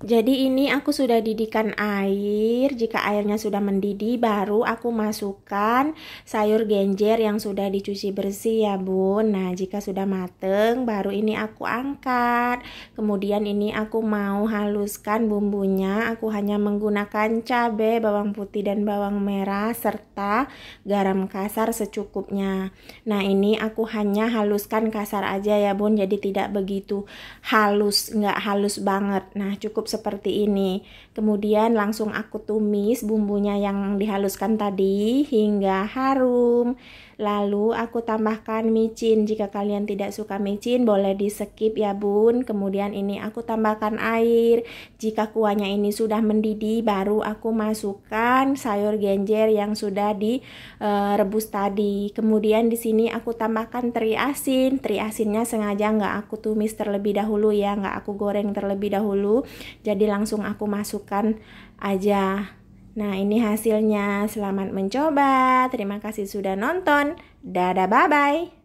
Jadi ini aku sudah didihkan air, jika airnya sudah mendidih baru aku masukkan sayur genjer yang sudah dicuci bersih ya bun Nah jika sudah mateng baru ini aku angkat Kemudian ini aku mau haluskan bumbunya Aku hanya menggunakan cabai, bawang putih dan bawang merah serta garam kasar secukupnya Nah ini aku hanya haluskan kasar aja ya bun jadi tidak begitu halus, nggak halus banget Nah cukup seperti ini. Kemudian langsung aku tumis bumbunya yang dihaluskan tadi hingga harum. Lalu aku tambahkan micin. Jika kalian tidak suka micin boleh di skip ya bun. Kemudian ini aku tambahkan air. Jika kuahnya ini sudah mendidih baru aku masukkan sayur genjer yang sudah direbus eh, tadi. Kemudian di sini aku tambahkan teri asin. Teri asinnya sengaja nggak aku tumis terlebih dahulu ya, nggak aku goreng terlebih dahulu jadi langsung aku masukkan aja nah ini hasilnya selamat mencoba terima kasih sudah nonton dadah bye bye